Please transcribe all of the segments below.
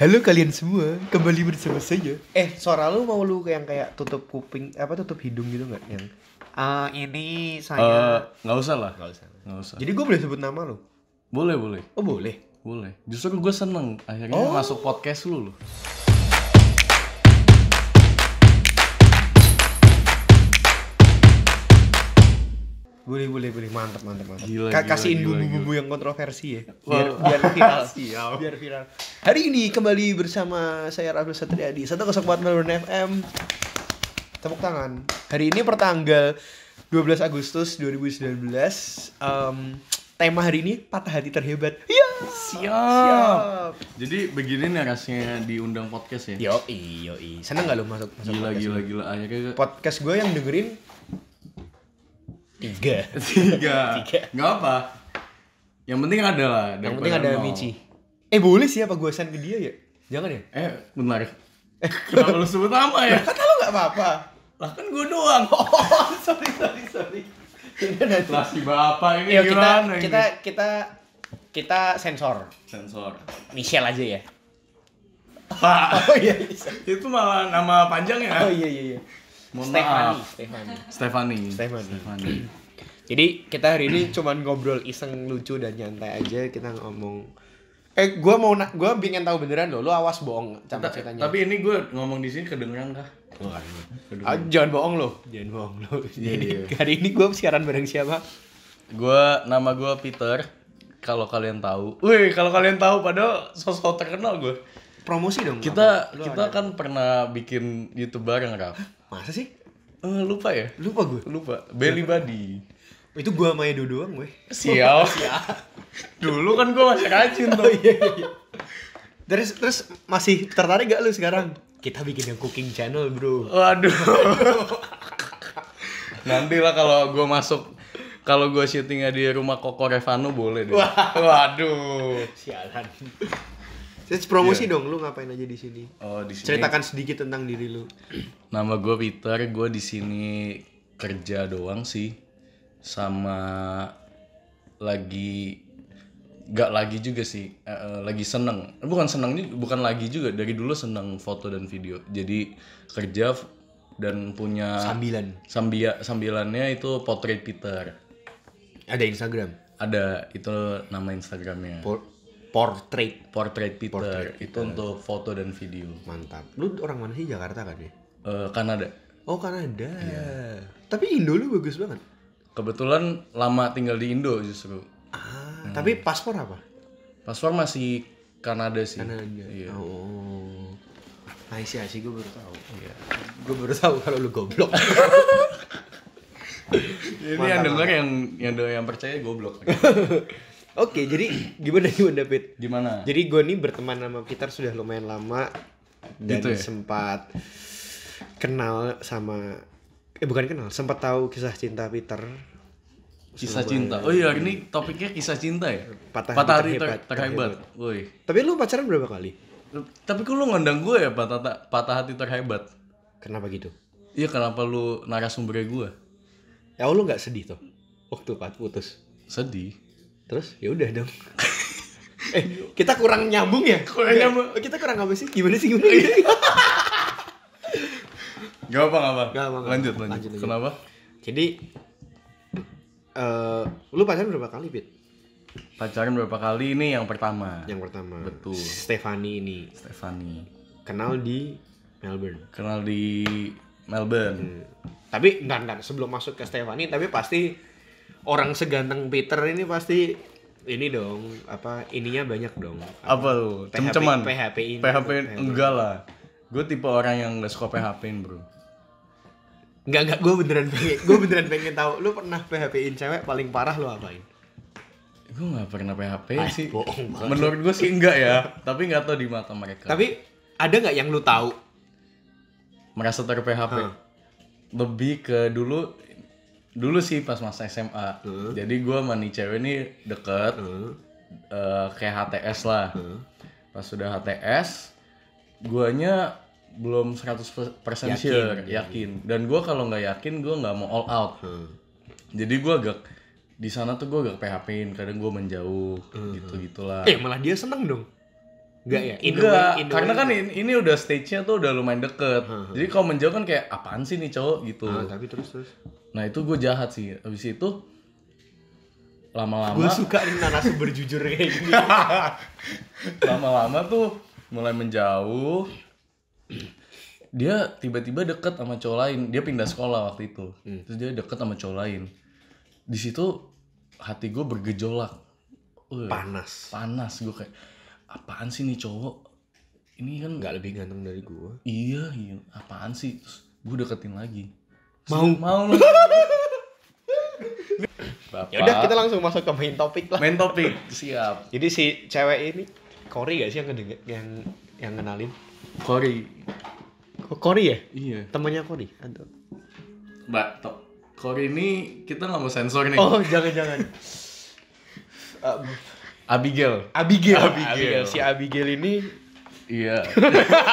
Halo kalian semua, kembali bersama saya. Eh, suara lu mau lu yang kayak tutup kuping, apa tutup hidung gitu nggak? Yang uh, ini saya. Eh, nggak usah lah. Enggak usah. Enggak usah. Jadi gue boleh sebut nama lu? Boleh boleh. Oh boleh. Boleh. Justru gue seneng akhirnya Oh. masuk podcast lu loh. Boleh, boleh, boleh. Mantap, mantap, mantap. Gila, Ka kasihin bumbu-bumbu yang kontroversi ya. Biar, wow. biar viral. Siap. biar viral. Hari ini kembali bersama saya Raffi Satriadi. satu buat Melbourne FM. Tepuk tangan. Hari ini pertanggal 12 Agustus 2019. Um, tema hari ini patah hati terhebat. Iya. Siap. Siap. Jadi begini nih narasinya diundang podcast ya. Yo i, yo i. Seneng gak lo masuk, masuk gila, podcast? Gila gila gila. Akhirnya podcast gue yang dengerin Tiga. Tiga. Tiga. Gak apa. Yang penting ada lah. Yang penting ada mau. Michi. Eh boleh sih apa gue send ke dia ya? Jangan ya? Eh benar. Eh. Kenapa lu sebut nama ya? Kata lu nggak apa-apa. Lah kan gue doang. Oh, sorry, sorry, sorry. Ini Lah si bapak ini Yo, kita, kita, Kita, kita, kita sensor. Sensor. Michelle aja ya? Pak. Oh iya. iya. Itu malah nama panjang ya? Oh iya, iya, iya. Stefani. Stefani. Stefani. Stefani. Stefani. Jadi kita hari ini cuman ngobrol iseng lucu dan nyantai aja kita ngomong Eh, gua mau nak, gue pengen tahu beneran loh. Lo awas bohong sama ceritanya. Tapi ini gua ngomong di sini kedengeran kah? Oh, Ah, jangan bohong lo. Jangan bohong lo. Jadi yeah, yeah. hari ini gua siaran bareng siapa? Gua nama gua Peter. Kalau kalian tahu, wih kalau kalian tahu padahal sosok terkenal gua. Promosi dong. Kita kita kan pernah bikin YouTube bareng Raf. Masa sih? Uh, lupa ya? Lupa gue. Lupa. Belly Buddy. Itu gue sama Edo doang gue. Sial. Sial. Dulu kan gue masih rajin tuh. Oh, iya, iya, iya. Terus, terus masih tertarik gak lu sekarang? Kita bikin yang cooking channel bro. Waduh. Nanti lah kalau gue masuk kalau gue syutingnya di rumah Koko Revano boleh deh. Waduh. Sialan. Terus promosi yeah. dong, lu ngapain aja di sini? Oh, di sini. Ceritakan sedikit tentang diri lu. Nama gue Peter, gue di sini kerja doang sih. Sama lagi gak lagi juga sih, eh, eh, lagi seneng. Bukan seneng ini, bukan lagi juga. Dari dulu seneng foto dan video. Jadi kerja dan punya sambilan. Sambia, sambilannya itu potret Peter. Ada Instagram. Ada itu nama Instagramnya portrait portrait people portrait itu people. untuk foto dan video mantap lu orang mana sih Jakarta kan ya uh, Kanada oh Kanada yeah. tapi Indo lu bagus banget kebetulan lama tinggal di Indo justru ah hmm. tapi paspor apa paspor masih Kanada sih Kanada yeah. oh Nah, sih gue baru tahu. Iya. Gue baru tahu kalau lu goblok. Ini yang denger yang yang yang percaya goblok. Oke, jadi gimana gimana David? Gimana? Jadi gue nih berteman sama Peter sudah lumayan lama dan gitu ya? sempat kenal sama eh bukan kenal, sempat tahu kisah cinta Peter. Kisah cinta. Oh iya, ini topiknya kisah cinta ya. Patah, Patah hari terhebat. Woi. Tapi lu pacaran berapa kali? Tapi kok lu ngundang gue ya patah, patah hati terhebat? Kenapa gitu? Iya kenapa lu narasumbernya gue? Ya lu nggak sedih tuh waktu pas putus? Sedih terus ya udah dong eh kita kurang nyambung ya kurang nyambung kita kurang apa sih gimana sih gimana sih oh, iya. gak apa gak apa gak apa lanjut lanjut, lanjut kenapa jadi uh, lu pacaran berapa kali Bit? pacaran berapa kali ini yang pertama yang pertama betul Stefani ini Stefani kenal di Melbourne kenal di Melbourne hmm. tapi nggak nggak sebelum masuk ke Stefani tapi pasti orang seganteng Peter ini pasti ini dong apa ininya banyak dong apa, tuh lu cem-ceman PHP ini PHP, PHP enggak lah gue tipe orang yang gak suka PHP in bro Enggak enggak gue beneran pengen gue beneran pengen tahu lu pernah PHP in cewek paling parah lu apain gue nggak pernah PHP Ay, sih bohong menurut gue sih enggak ya tapi nggak tau di mata mereka tapi ada nggak yang lu tahu merasa ter PHP huh. lebih ke dulu dulu sih pas masa SMA uh. jadi gue nih cewek ini deket uh. uh, kayak HTS lah uh. pas sudah HTS guanya belum 100% persen sure yakin. yakin dan gue kalau nggak yakin gue nggak mau all out uh. jadi gue agak di sana tuh gue agak PHP-in kadang gue menjauh hmm. gitu gitulah eh malah dia seneng dong Enggak ya? In Enggak, karena kan ini, ini udah stage-nya tuh udah lumayan deket. Hmm. Jadi kalau menjauh kan kayak apaan sih nih cowok gitu. Ah, tapi terus terus. Nah itu gue jahat sih. abis itu lama-lama. Gue suka nih narasi berjujur kayak gini. lama-lama tuh mulai menjauh. Dia tiba-tiba deket sama cowok lain. Dia pindah sekolah waktu itu. Hmm. Terus dia deket sama cowok lain. Di situ hati gue bergejolak. Uy, panas. Panas gue kayak apaan sih nih cowok ini kan nggak lebih ganteng dari gue iya iya apaan sih terus gue deketin lagi mau mau mau lagi. Bapak. Yaudah kita langsung masuk ke main topik lah. Main topik, siap. Jadi si cewek ini Kori gak sih yang kedenger, yang yang kenalin? Kori. Kori ya? Iya. Temennya Kori Aduh. Mbak, to Kori ini kita nggak mau sensor nih. Oh jangan jangan. uh, Abigail. Abigail. Abigail. Si Abigail ini Iya.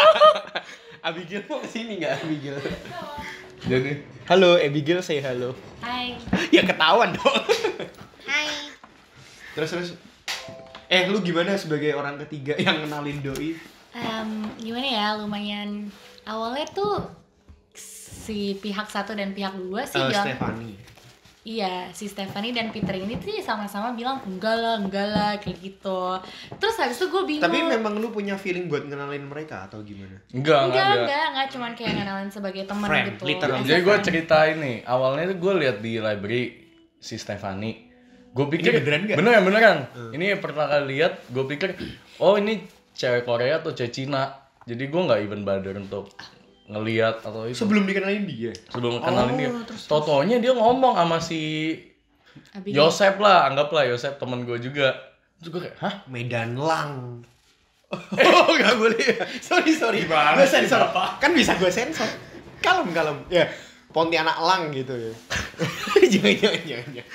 Abigail mau kesini nggak Abigail? Jadi. Halo Abigail, saya halo. Hai. ya ketahuan dong. Hai. Terus terus. Eh lu gimana sebagai orang ketiga yang kenalin doi? Um, gimana ya lumayan awalnya tuh si pihak satu dan pihak dua sih uh, bilang Iya, si Stephanie dan Peter ini tuh ya sama-sama bilang enggak lah, enggak lah kayak gitu. Terus habis itu gue bingung. Tapi memang lu punya feeling buat ngenalin mereka atau gimana? Enggak, enggak, enggak, enggak, enggak cuman kayak ngenalin sebagai teman gitu. Literally. Jadi gue cerita ini, awalnya tuh gue liat di library si Stephanie. Gue pikir ini beneran gak? Beneran, beneran. Hmm. Ini pertama kali lihat, gue pikir oh ini cewek Korea atau cewek Cina. Jadi gue nggak even bother untuk ngeliat atau itu. Sebelum dikenalin dia. Sebelum kenalin oh, dia. Terus, Totonya dia ngomong sama si Yosep lah, anggaplah Yosep temen gue juga. Terus gue kayak, hah? Medan Lang. Eh, oh, gak boleh. Sorry, sorry. gue sensor. Apa? Kan bisa gue sensor. Kalem, kalem. Ya, Pontianak Lang gitu ya. jangan, jangan, jangan, jangan.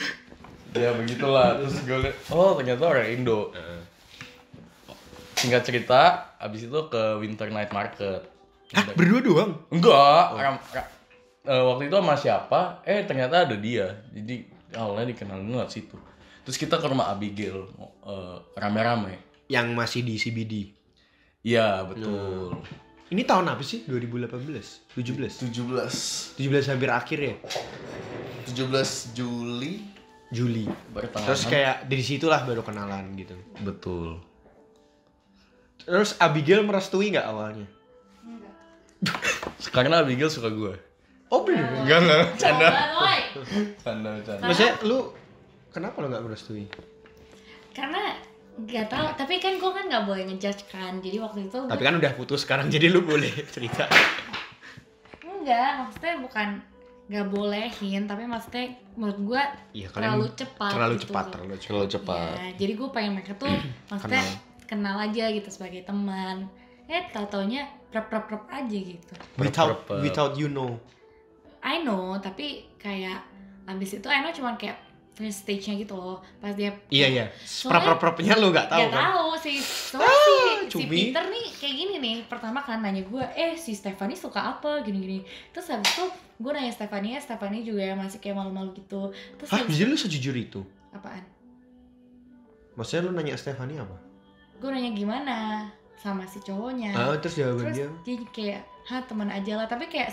Ya begitulah. Terus gue liat, oh ternyata orang Indo. Singkat cerita, abis itu ke Winter Night Market. Ah, berdua doang? Enggak. Oh. uh, waktu itu sama siapa? Eh, ternyata ada dia. Jadi awalnya dikenalin lewat situ. Terus kita ke rumah Abigail eh, rame rame Uh, Yang masih di CBD. Iya, betul. Hmm. Ini tahun apa sih? 2018? 17? 17. 17 hampir akhir ya? 17 Juli. Juli. Bertahanan. Terus kayak dari situlah baru kenalan gitu. Betul. Terus Abigail merestui nggak awalnya? Karena Abigail suka gue. Oh bener? Nah. Enggak, enggak, canda. Canda, canda. Maksudnya lu, kenapa lu gak merestui? Karena Gak tau, tapi kan gue kan gak boleh ngejudge kan Jadi waktu itu Tapi kan udah putus sekarang, jadi lu boleh cerita Enggak, maksudnya bukan gak bolehin Tapi maksudnya menurut gue ya, terlalu cepat Terlalu gitu. cepat, terlalu cepat, terlalu cepat. Ya, Jadi gue pengen mereka tuh maksudnya kenal. kenal aja gitu sebagai teman eh tatonya prep prep prep aja gitu without without you know I know tapi kayak abis itu I know cuman kayak first stage-nya gitu loh pas dia iya iya prep prep prepnya lu gak tahu gak kan? tau sih si soalnya ah, si, si Peter nih kayak gini nih pertama kan nanya gue eh si Stephanie suka apa gini gini terus habis itu gue nanya Stephanie ya Stephanie juga masih kayak malu-malu gitu terus Hah, jadi lu sejujur itu apaan maksudnya lu nanya Stephanie apa gue nanya gimana sama si cowoknya. Ah, terus ya terus dia. kayak, ha teman aja lah." Tapi kayak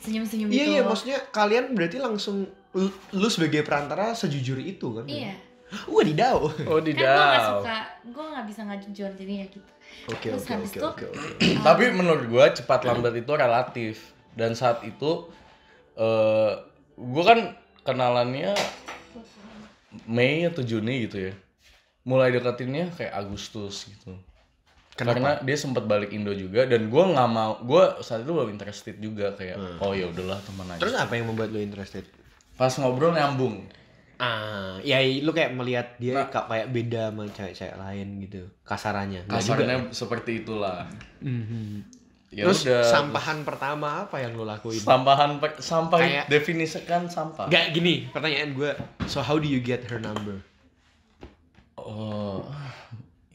senyum-senyum iya, gitu. Iya, maksudnya kalian berarti langsung lu, lu sebagai perantara sejujur itu kan? Iya. Wah, didau. Oh, kan didau. Kan gue gak suka, gue gak bisa gak jujur jadi ya gitu. Oke, oke, oke, oke. Tapi menurut gue cepat lambat itu relatif. Dan saat itu uh, eh, gue kan kenalannya Mei atau Juni gitu ya. Mulai deketinnya kayak Agustus gitu. Kenapa? Karena dia sempat balik Indo juga dan gue nggak mau, gue saat itu belum interested juga kayak, hmm. oh ya udahlah teman aja. Terus apa yang membuat lo interested? Pas ngobrol nyambung. Ah, ya lu kayak melihat dia nah, kayak beda sama cewek-cewek lain gitu, kasarannya. Kasarannya juga. Ya? seperti itulah. Mm-hmm. Ya Terus udah, sampahan terus. pertama apa yang lo lakuin? Sampahan sampah kayak, definisikan sampah. Gak gini, pertanyaan gue, so how do you get her number? Oh,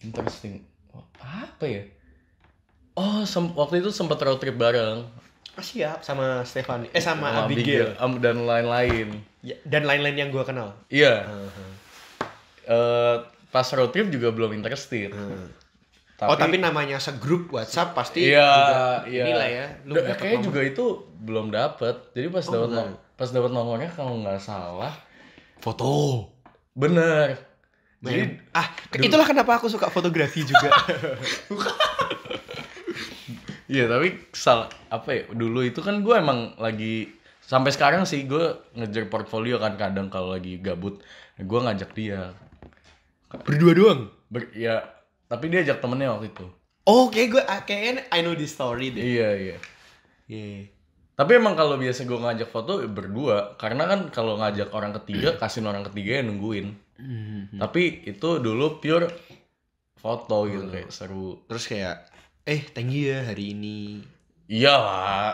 interesting apa ya oh waktu itu sempat road trip bareng oh, siap sama Stefani eh sama, oh, Abigail, um, dan lain-lain ya, dan lain-lain yang gue kenal iya uh -huh. uh, eh, pas road trip juga belum interested uh. Tapi, oh tapi namanya segrup WhatsApp pasti iya, juga iya. inilah ya. Lu kayaknya nomor. juga itu belum dapet. Jadi pas oh, dapat pas dapat nomornya kalau nggak salah foto. Bener jadi, ah, dulu. itulah kenapa aku suka fotografi juga. Iya, tapi salah apa ya? Dulu itu kan gue emang lagi sampai sekarang sih gue ngejar portfolio kan kadang kalau lagi gabut gue ngajak dia berdua doang Ber, ya tapi dia ajak temennya waktu itu oh gue ah, kayaknya I know this story deh iya iya yeah. Iya. tapi emang kalau biasa gue ngajak foto berdua karena kan kalau ngajak orang ketiga kasih orang ketiga yang nungguin Hmm. Tapi itu dulu pure foto gitu hmm. kayak seru. Terus kayak eh thank you ya hari ini. Iya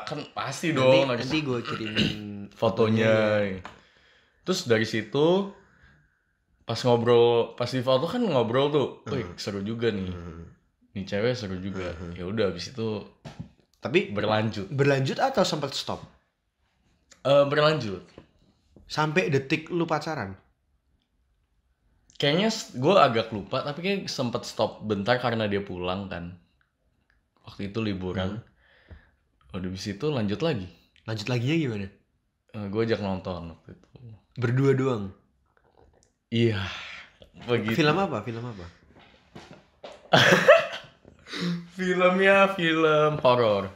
kan pasti nanti, dong. Nanti, nanti gue kirimin fotonya. fotonya. Terus dari situ pas ngobrol, pas di foto kan ngobrol tuh, wih hmm. seru juga nih. Nih cewek seru juga. Ya udah habis itu tapi berlanjut. Berlanjut atau sempat stop? Uh, berlanjut. Sampai detik lu pacaran? kayaknya gue agak lupa tapi kayak sempat stop bentar karena dia pulang kan waktu itu liburan hmm. udah di situ lanjut lagi lanjut lagi ya gimana uh, eh, gue ajak nonton waktu itu berdua doang iya begitu film apa film apa filmnya film horor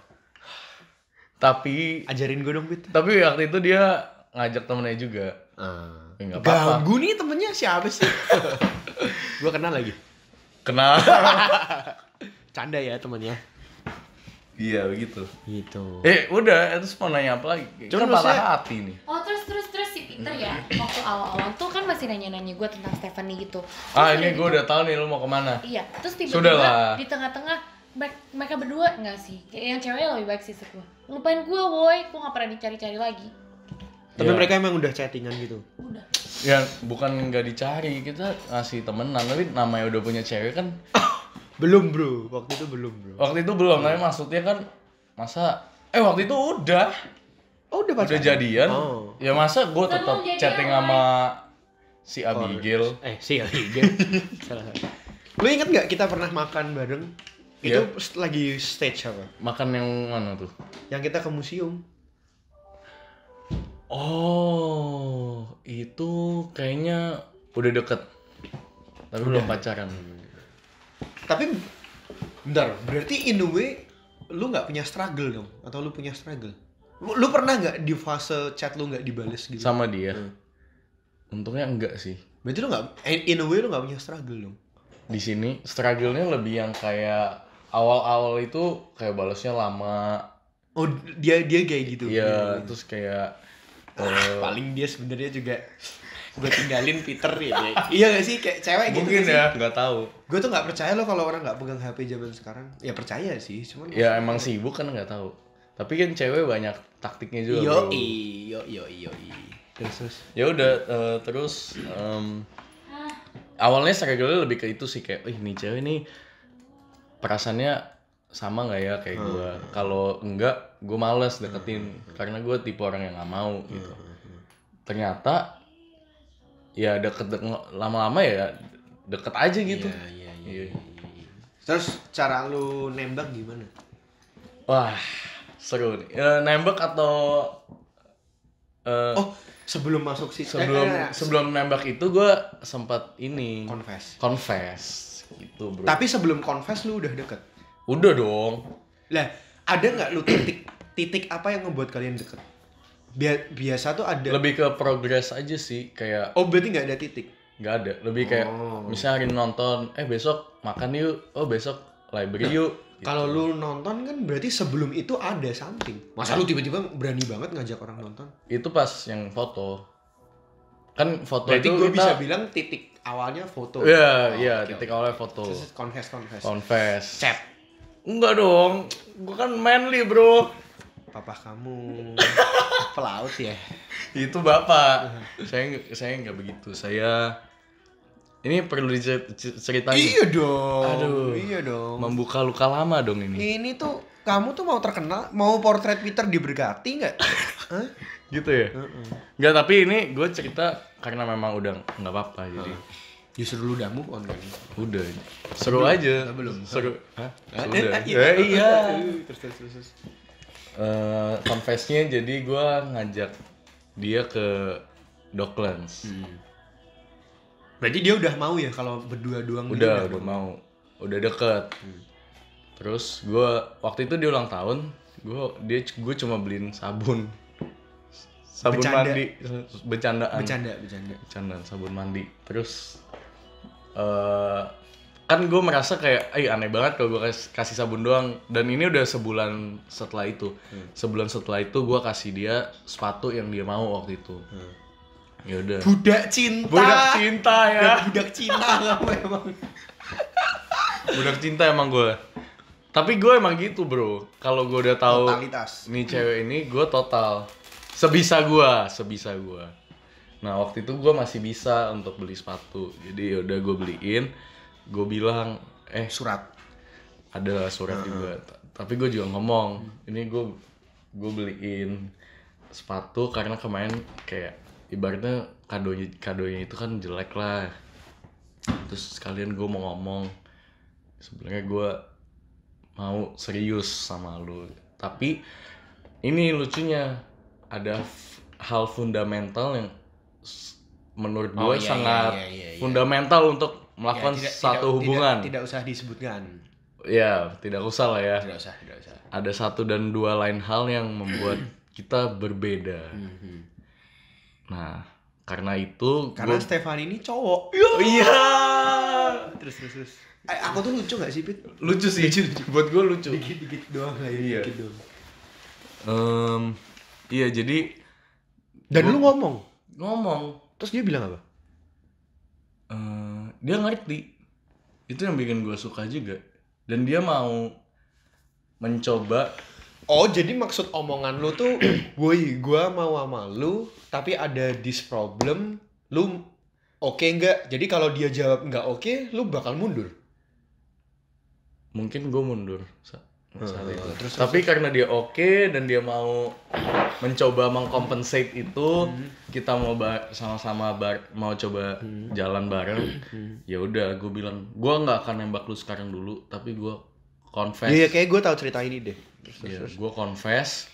tapi ajarin gue dong Pit. tapi waktu itu dia ngajak temennya juga uh Enggak apa-apa. Ganggu nih temennya siapa sih? gua kenal lagi. Kenal. Canda ya temennya. Iya begitu. Gitu. Eh udah, terus mau nanya apa lagi? Cuma kan hati nih. Oh terus terus terus si Peter ya waktu awal-awal tuh kan masih nanya-nanya gue tentang Stephanie gitu. Terus ah ini gue udah tahu nih lo mau kemana? Iya. Terus tiba-tiba di tengah-tengah mereka berdua enggak sih yang cewek lebih baik sih gue lupain gue woi gue gak pernah dicari-cari lagi tapi yeah. mereka emang udah chattingan gitu. Udah. Ya, bukan nggak dicari, kita ngasih temenan, tapi namanya udah punya cewek kan belum, Bro. Waktu itu belum, Bro. Waktu itu belum, tapi maksudnya kan masa eh waktu itu udah Oh, udah pacaran. Udah jadian. Oh. Ya masa gue kan tetap chatting sama si oh, Abigail. eh, si Abigail. salah, salah. Lu inget gak kita pernah makan bareng? Itu iya. lagi stage apa? Makan yang mana tuh? Yang kita ke museum. Oh, itu kayaknya udah deket. Tapi udah. belum pacaran. Tapi bentar, berarti in the way lu nggak punya struggle dong atau lu punya struggle? Lu, lu pernah nggak di fase chat lu nggak dibales gitu? Sama dia. Hmm. Untungnya enggak sih. Berarti lu nggak eh, in a way lu nggak punya struggle dong. Di sini struggle-nya lebih yang kayak awal-awal itu kayak balasnya lama. Oh, dia dia kayak gitu. Iya, hmm. terus kayak ah, paling dia sebenarnya juga gue tinggalin Peter ya iya gak sih kayak cewek mungkin gitu mungkin ya nggak tahu gue tuh nggak percaya loh kalau orang nggak pegang HP zaman sekarang ya percaya sih cuman ya emang sibuk kan nggak tahu tapi kan cewek banyak taktiknya juga yo bro. yo yo yo terus ya udah uh, terus um, awalnya struggle lebih ke itu sih kayak ih nih cewek ini perasaannya sama nggak ya kayak hmm. gue kalau enggak gue males deketin hmm. karena gue tipe orang yang gak mau gitu hmm. ternyata ya deket, lama-lama ya deket aja gitu yeah, yeah, yeah. Yeah. Iya, iya. terus cara lu nembak gimana wah seru nih e, nembak atau uh, oh sebelum masuk sih sebelum eh, eh, sebelum nembak itu gue sempat ini confess confess gitu bro tapi sebelum confess lu udah deket udah dong lah ada nggak lu titik titik apa yang ngebuat kalian deket biasa tuh ada lebih ke progres aja sih kayak oh berarti nggak ada titik nggak ada lebih kayak oh. misalnya hari nonton eh besok makan yuk oh besok library nah, yuk gitu. kalau lu nonton kan berarti sebelum itu ada something masa lu tiba-tiba berani banget ngajak orang nonton itu pas yang foto kan foto berarti itu gue kita... bisa bilang titik awalnya foto iya yeah, iya yeah, oh, okay, titik okay. awalnya foto confess confess confess chat Enggak dong, gue kan manly bro. Papa kamu pelaut ya? Itu bapak. Iya. saya saya nggak begitu. Saya ini perlu diceritain. Iya dong. Aduh. Iya dong. Membuka luka lama dong ini. Ini tuh kamu tuh mau terkenal, mau portrait Peter diberkati nggak? gitu ya? Nggak, tapi ini gue cerita karena memang udah nggak apa-apa. Jadi uh. Justru lu udah move on kan? Udah. Seru belum, aja. Ah, belum. Seru. Hah? eh, udah. Iya. Eh, iya. Terus terus terus. Uh, confessnya jadi gue ngajak dia ke Docklands. Hmm. Berarti dia udah mau ya kalau berdua doang? Udah, udah, udah mau. Udah deket. Hmm. Terus gue waktu itu dia ulang tahun, gue dia gue cuma beliin sabun sabun bercanda. mandi bercandaan bercanda bercanda sabun mandi terus uh, kan gue merasa kayak eh aneh banget kalau gue kasih sabun doang dan ini udah sebulan setelah itu hmm. sebulan setelah itu gue kasih dia sepatu yang dia mau waktu itu hmm. ya udah budak cinta budak cinta ya Dan budak cinta kamu emang budak cinta emang gue tapi gue emang gitu bro kalau gue udah tahu ini nih cewek ini gue total sebisa gue sebisa gue Nah waktu itu gue masih bisa untuk beli sepatu. Jadi ya udah gue beliin. Gue bilang eh surat. Ada surat uh -huh. juga. Tapi gue juga ngomong ini gue gue beliin sepatu karena kemarin kayak ibaratnya kado kadonya itu kan jelek lah. Terus sekalian gue mau ngomong sebenarnya gue mau serius sama lu tapi ini lucunya ada hal fundamental yang menurut oh, gue iya, iya, sangat iya, iya, iya, iya. fundamental untuk melakukan ya, tidak, satu tidak, hubungan. Tidak, tidak usah disebutkan. Ya, tidak usah lah ya. Tidak usah, tidak usah. Ada satu dan dua lain hal yang membuat kita berbeda. Mhm. nah, karena itu karena gua... Stefan ini cowok. Iya. Yeah! Terus terus terus. Eh, aku tuh lucu gak sih, Pit? Lucu sih. Lucu, lucu. Buat gue lucu. Dikit-dikit doang lah ya, iya. dikit doang. Um, iya, jadi dan gua... lu ngomong ngomong terus dia bilang apa uh, dia ngerti itu yang bikin gue suka juga dan dia mau mencoba oh jadi maksud omongan lu tuh woi gue mau sama lu tapi ada this problem lu oke okay nggak jadi kalau dia jawab nggak oke okay, lu bakal mundur mungkin gue mundur Terus, Tapi terus, karena dia oke okay dan dia mau mencoba mengkompensate itu, hmm. kita mau sama-sama mau coba hmm. jalan bareng. Hmm. Ya udah, gue bilang gue nggak akan nembak lu sekarang dulu, tapi gue confess. Iya, ya, kayak gue tahu cerita ini deh. Iya, gue confess.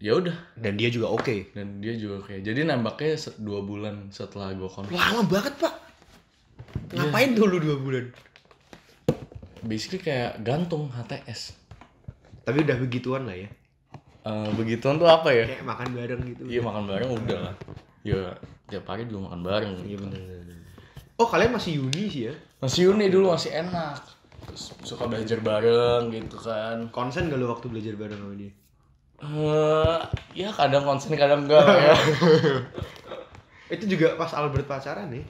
Ya udah. Dan dia juga oke. Okay. Dan dia juga oke. Okay. Jadi nembaknya dua bulan setelah gue confess. Lama banget pak. Iya. Ngapain yeah. dulu dua bulan? basically kayak gantung HTS tapi udah begituan lah ya uh, begituan tuh apa ya kayak makan bareng gitu iya makan bareng udah lah ya tiap hari juga makan bareng iya gitu. bener, bener. oh kalian masih uni sih ya masih uni dulu masih enak Terus suka belajar bareng gitu kan konsen gak lo waktu belajar bareng sama dia uh, ya kadang konsen kadang enggak ya itu juga pas Albert pacaran nih ya?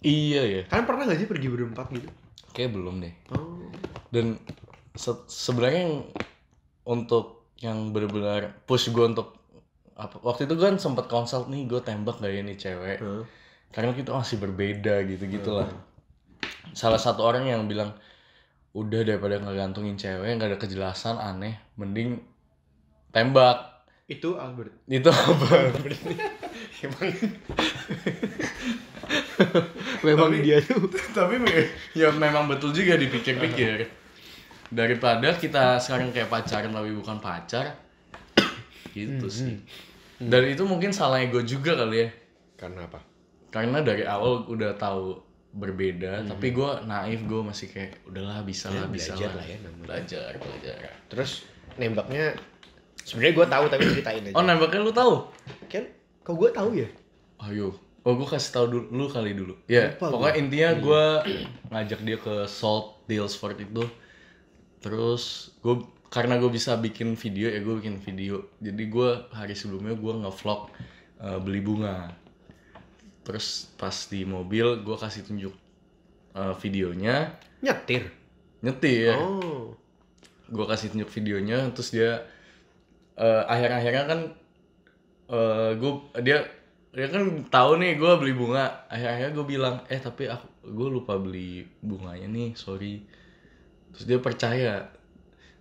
iya ya kalian pernah gak sih pergi berempat gitu kayak belum deh oh. dan se sebenarnya untuk yang benar-benar push gue untuk apa waktu itu gue kan sempat konsult nih gue tembak dari ini ya cewek hmm. karena kita masih berbeda gitu gitulah hmm. salah satu orang yang bilang udah daripada ngegantungin cewek nggak ada kejelasan aneh mending tembak itu Albert itu Albert emang memang tapi, dia tuh tapi ya memang betul juga dipikir-pikir daripada kita sekarang kayak pacaran tapi bukan pacar gitu hmm, sih hmm. dan itu mungkin salah ego juga kali ya karena apa karena dari awal udah tahu berbeda hmm. tapi gue naif gue masih kayak udahlah bisa lah ya, bisa belajar lah ya belajar belajar terus nembaknya sebenarnya gue tahu tapi ceritain aja oh nembaknya lu tahu kan kau gue tahu ya ayo Oh, gue kasih tau dulu, lu kali dulu. Ya, yeah, pokoknya gue? intinya iya. gue ngajak dia ke Salt Dalesford itu. Terus gue karena gue bisa bikin video ya gue bikin video. Jadi gue hari sebelumnya gue ngevlog uh, beli bunga. Terus pas di mobil gue kasih tunjuk uh, videonya. Nyetir. Nyetir. Oh. Gue kasih tunjuk videonya terus dia uh, akhir-akhirnya kan uh, gue dia ya kan tahu nih gue beli bunga akhirnya gue bilang eh tapi aku gue lupa beli bunganya nih sorry terus dia percaya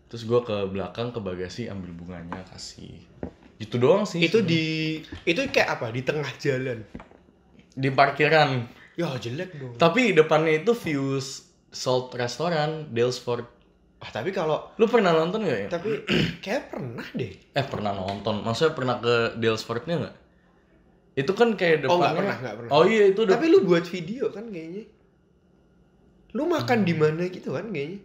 terus gue ke belakang ke bagasi ambil bunganya kasih gitu doang sih itu sebenernya. di itu kayak apa di tengah jalan di parkiran ya jelek dong tapi depannya itu views salt restaurant Dalesford ah tapi kalau lu pernah nonton gak ya tapi kayak pernah deh eh pernah nonton maksudnya pernah ke Dalesfordnya gak? Itu kan kayak oh, depannya. Oh, gak pernah, gak pernah. Oh iya, itu Tapi lu buat video kan kayaknya. Lu makan hmm. di mana gitu kan kayaknya.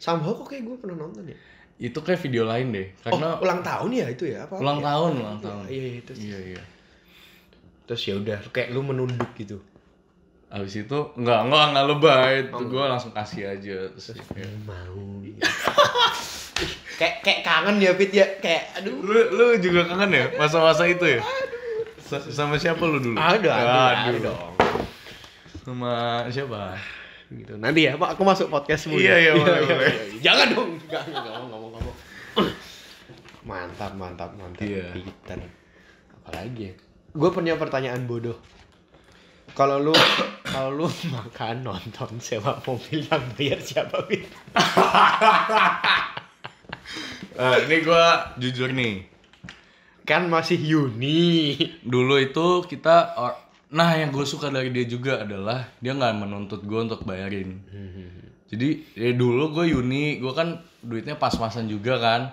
Somehow kok kayak gue pernah nonton ya. Itu kayak video lain deh. Oh, karena oh, ulang tahun ya itu ya apa? Ulang ya? tahun, ulang tahun. Iya, iya, terus. Iya, iya. Terus ya udah kayak lu menunduk gitu. Abis itu enggak enggak enggak lebay, oh, gue langsung kasih aja. Terus, ya. mau. kayak kayak kangen ya Pit ya kayak aduh lu lu juga kangen ya masa-masa itu ya aduh sama siapa lu dulu? Ada, ada dong. Sama siapa? Gitu. Nanti ya, Pak, aku masuk podcast mulu. Iya, iya, iya, iya, Jangan dong. Enggak, enggak mau, enggak enggak Mantap, mantap, mantap. Iya. Apalagi ya? Gue punya pertanyaan bodoh. Kalau lu kalau lu makan nonton sewa mobil yang bayar siapa Bin? uh, ini gue jujur nih kan masih Yuni dulu itu kita nah yang gue suka dari dia juga adalah dia nggak menuntut gue untuk bayarin jadi ya dulu gue Yuni gue kan duitnya pas-pasan juga kan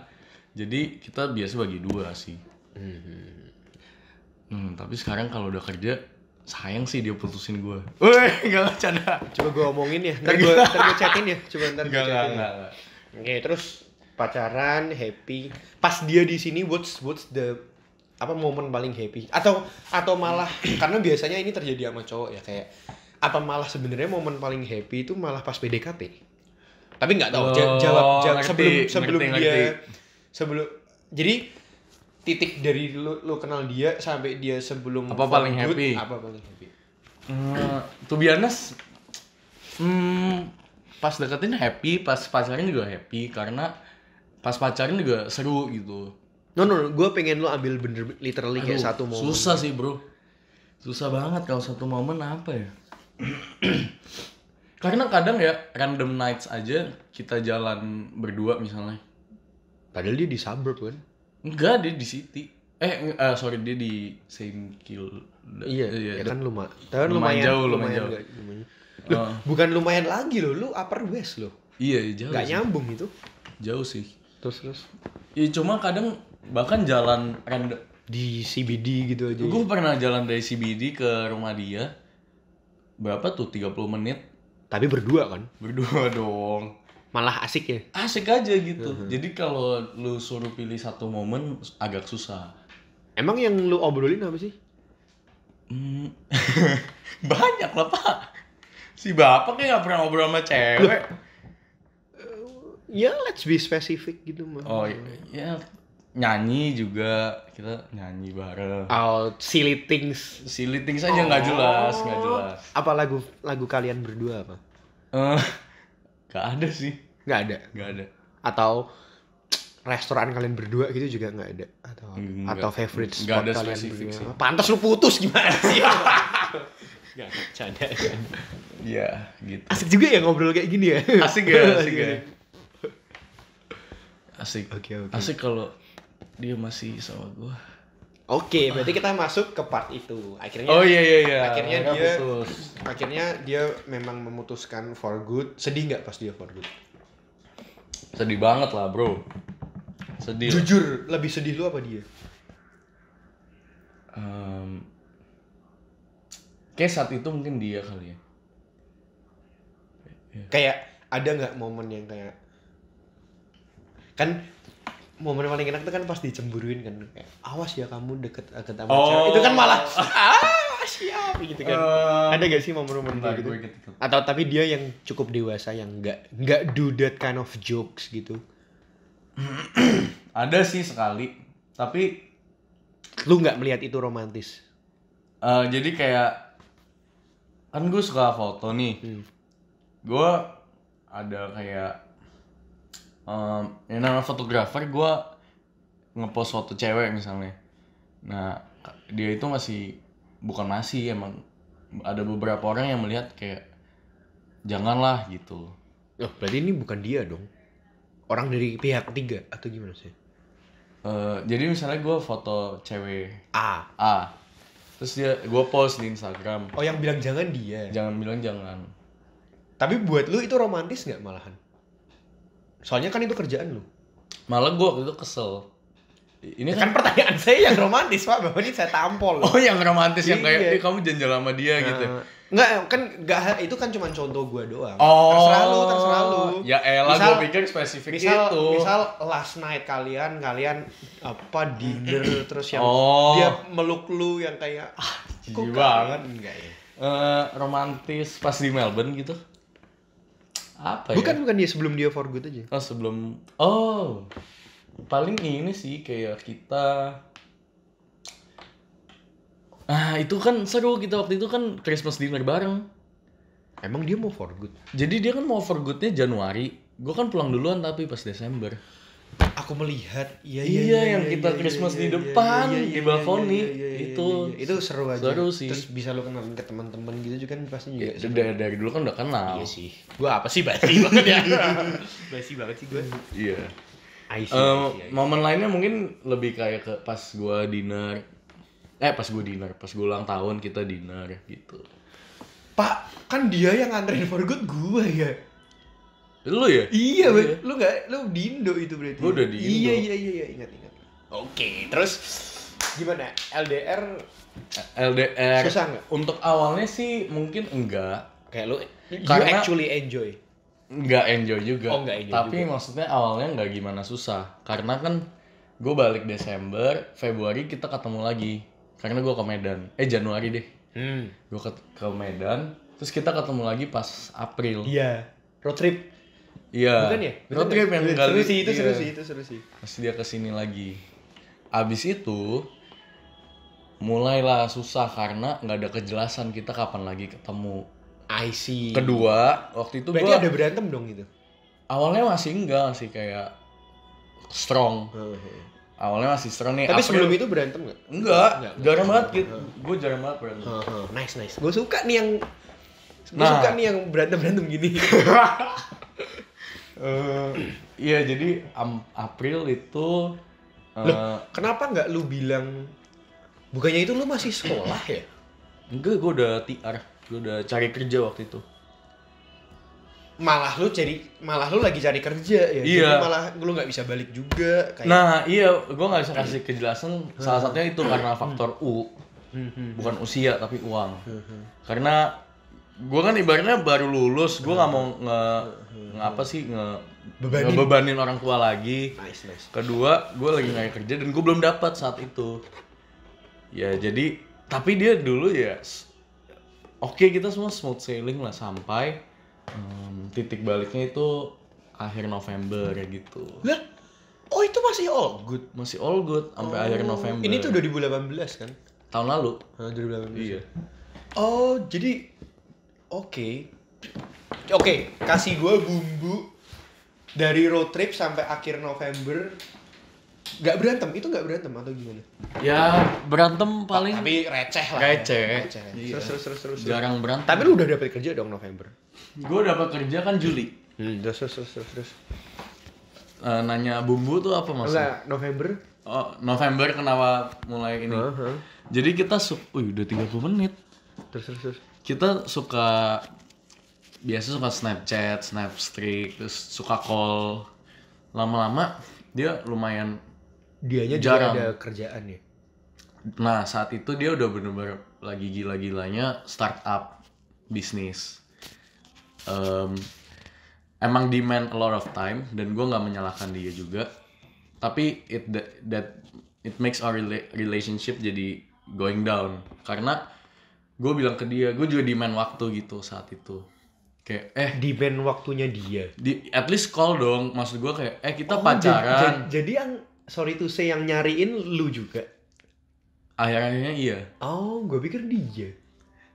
jadi kita biasa bagi dua sih hmm, tapi sekarang kalau udah kerja sayang sih dia putusin gue. Wih, gak bercanda Coba gue omongin ya, ntar gue, ntar chatin ya. Coba ntar gue chatin. Ya. gak, Gak gak. Oke, terus pacaran happy pas dia di sini what's what's the apa momen paling happy atau atau malah karena biasanya ini terjadi sama cowok ya kayak apa malah sebenarnya momen paling happy itu malah pas PDKT tapi nggak tahu oh, jawab, jawab ngerti, sebelum sebelum ngerti, dia sebelum jadi titik dari lu, lu kenal dia sampai dia sebelum apa paling good, happy apa paling happy mm, to be honest mm, pas deketin happy pas pacarnya juga happy karena pas pacaran juga seru gitu no no, gue pengen lo ambil bener literally Aduh, kayak satu momen susah sih bro susah banget kalau satu momen apa ya karena kadang ya random nights aja kita jalan berdua misalnya padahal dia di suburb kan enggak dia di city eh uh, sorry dia di same kill iya, iya ya kan luma, lumayan jauh lumayan, lumayan jauh gak, lumayan. Eh. Loh, uh. bukan lumayan lagi loh lu upper west loh iya jauh sih. nyambung itu jauh sih terus terus ya cuma kadang bahkan jalan random di CBD gitu aja ya. gue pernah jalan dari CBD ke rumah dia berapa tuh 30 menit tapi berdua kan berdua dong malah asik ya asik aja gitu uh -huh. jadi kalau lu suruh pilih satu momen agak susah emang yang lu obrolin apa sih hmm. banyak lah pak si bapak kayak gak pernah ngobrol sama cewek ya let's be specific gitu mah oh iya. ya nyanyi juga kita nyanyi bareng oh silly things silly things aja nggak oh. jelas nggak jelas apa lagu lagu kalian berdua apa eh uh, nggak ada sih nggak ada nggak ada atau restoran kalian berdua gitu juga nggak ada atau gak, atau favorite spot ada kalian berdua. Sih. Pantas lu putus gimana sih? gak, canda. Ya gitu. Asik juga ya ngobrol kayak gini ya. Asik ya, asik, asik ya asik okay, okay. asik kalau dia masih sama gua Oke, okay, berarti kita masuk ke part itu. Akhirnya Oh iya iya iya. Akhirnya Mereka dia putus. akhirnya dia memang memutuskan for good. Sedih nggak pas dia for good? Sedih banget lah, Bro. Sedih. Jujur, lah. lebih sedih lu apa dia? Um, kayak saat itu mungkin dia kali ya. Kayak ada nggak momen yang kayak kan momen paling enak itu kan pasti cemburuin kan awas ya kamu deket deket sama oh. cewek itu kan malah ah siap ya, gitu kan uh, ada gak sih momen-momen kayak gitu? Gitu, gitu? atau tapi dia yang cukup dewasa yang nggak nggak do that kind of jokes gitu ada sih sekali tapi lu nggak melihat itu romantis uh, jadi kayak kan gue suka foto nih hmm. gue ada kayak um, nama fotografer gue ngepost foto cewek misalnya nah dia itu masih bukan masih emang ada beberapa orang yang melihat kayak janganlah gitu oh berarti ini bukan dia dong orang dari pihak ketiga atau gimana sih uh, jadi misalnya gue foto cewek A A terus dia gue post di Instagram oh yang bilang jangan dia jangan bilang jangan tapi buat lu itu romantis nggak malahan Soalnya kan itu kerjaan lu. Malah gua waktu itu kesel. Ini kan, kan pertanyaan saya yang romantis, Pak. bapak ini saya tampol. Oh, yang romantis yang kayak iya. kamu janjian sama dia nah. gitu. Enggak, kan enggak itu kan cuma contoh gua doang. Oh. Terserah lu, terserah lu. Ya elah misal, gua pikir spesifik misal, itu. Misal last night kalian kalian apa dinner terus yang oh. dia meluk lu yang kayak ah, banget enggak ya? Uh, romantis pas di Melbourne gitu apa bukan, ya? Bukan bukan dia sebelum dia for good aja. Oh, sebelum Oh. Paling ini sih kayak kita Ah, itu kan seru kita waktu itu kan Christmas dinner bareng. Emang dia mau for good? Jadi dia kan mau for goodnya Januari. Gue kan pulang duluan tapi pas Desember aku melihat iya, iya iya, iya yang iya, kita iya, Christmas iya, di iya, iya, depan iya, iya, iya, di balkoni iya, iya, iya, itu iya, itu seru aja seru sih terus bisa lo kenalin ke teman-teman gitu juga kan pasti juga ya, dari, dari dulu kan udah kenal iya sih gua apa sih basi banget ya basi banget sih gua iya yeah. Uh, momen lainnya mungkin lebih kayak ke pas gua dinner eh pas gua dinner pas gua ulang tahun kita dinner gitu pak kan dia yang nganterin for gua ya Lu ya? Iya, iya. lu, ya? lu gak, lu di Indo itu berarti. Gua udah di Indo. Iya, iya, iya, iya. ingat, ingat. Oke, terus gimana? LDR LDR susah nggak? Untuk awalnya sih mungkin enggak. Kayak lu karena you actually enjoy. Enggak enjoy juga. Oh, enggak enjoy Tapi juga. maksudnya awalnya nggak gimana susah. Karena kan gue balik Desember, Februari kita ketemu lagi. Karena gue ke Medan. Eh Januari deh. Hmm. Gue ke, ke Medan. Terus kita ketemu lagi pas April. Iya. Yeah. Road trip Iya. Bukan ya? Bukan road trip yang Seru sih itu, iya. seru sih itu, seru sih. Pas dia kesini lagi. Abis itu mulailah susah karena nggak ada kejelasan kita kapan lagi ketemu. I see. Kedua, waktu itu Berarti gua ada berantem dong gitu. Awalnya masih enggak sih kayak strong. Oh, iya. Awalnya masih strong nih. Tapi April. sebelum itu berantem gak? Enggak. Enggak. Jarang banget gitu. Gue jarang banget berantem. Nice nice. Gue suka nih yang Gue nah. suka nih yang berantem berantem gini. Eh, iya jadi um, April itu uh, Loh, eh, kenapa nggak lu bilang bukannya itu lu masih sekolah ya enggak gue udah TR gue udah cari kerja waktu itu malah lu cari malah lu lagi cari kerja ya iya. Jadi malah lu nggak bisa balik juga kayak nah iya gue nggak bisa kasih kejelasan salah hmm. satunya itu karena hmm. faktor u hmm, bukan usia tapi uang karena gue kan ibaratnya baru lulus gue nggak mau nge ngapa sih nge bebanin. ngebebanin orang tua lagi nice, nice. kedua gue lagi nggak kerja dan gue belum dapat saat itu ya jadi tapi dia dulu ya oke okay, kita semua smooth sailing lah sampai um, titik baliknya itu akhir November kayak gitu lah oh itu masih all good masih all good sampai oh. akhir November ini tuh 2018 kan tahun lalu nah, 2018 ya? iya oh jadi oke oke okay, kasih gue bumbu dari road trip sampai akhir November Gak berantem itu gak berantem atau gimana ya berantem paling tapi receh lah receh, ya. receh. Iya. Terus, terus terus terus jarang berantem tapi lu udah dapet kerja dong November gue dapet kerja kan Juli hmm, terus terus terus terus, Uh, nanya bumbu tuh apa maksudnya Enggak, November oh November kenapa mulai ini uh -huh. jadi kita suka Wih, udah 30 menit terus terus terus kita suka biasa suka Snapchat, Snapstreak, terus suka call. Lama-lama dia lumayan dianya jarang. juga ada kerjaan ya. Nah, saat itu dia udah bener-bener lagi gila-gilanya startup bisnis. Um, emang demand a lot of time dan gue nggak menyalahkan dia juga. Tapi it that, that it makes our relationship jadi going down karena gue bilang ke dia gue juga demand waktu gitu saat itu kayak eh di band waktunya dia di at least call dong maksud gue kayak eh kita oh, pacaran jadi, jadi yang sorry to say yang nyariin lu juga akhirnya iya oh gue pikir dia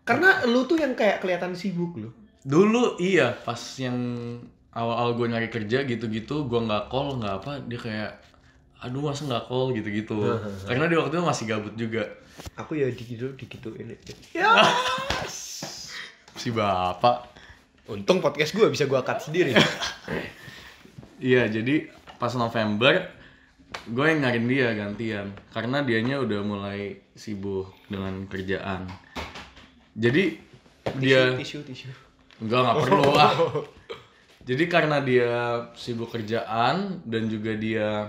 karena lu tuh yang kayak kelihatan sibuk lu dulu iya pas yang awal-awal gue nyari kerja gitu-gitu gue nggak call nggak apa dia kayak aduh masa nggak call gitu-gitu karena di waktu itu masih gabut juga aku ya digitu digituin ya si bapak Untung podcast gue bisa gue cut sendiri. Iya, jadi pas November gue yang ngarin dia gantian karena dianya udah mulai sibuk dengan kerjaan. Jadi tisu, dia tisu tisu. Enggak nggak perlu lah. Jadi karena dia sibuk kerjaan dan juga dia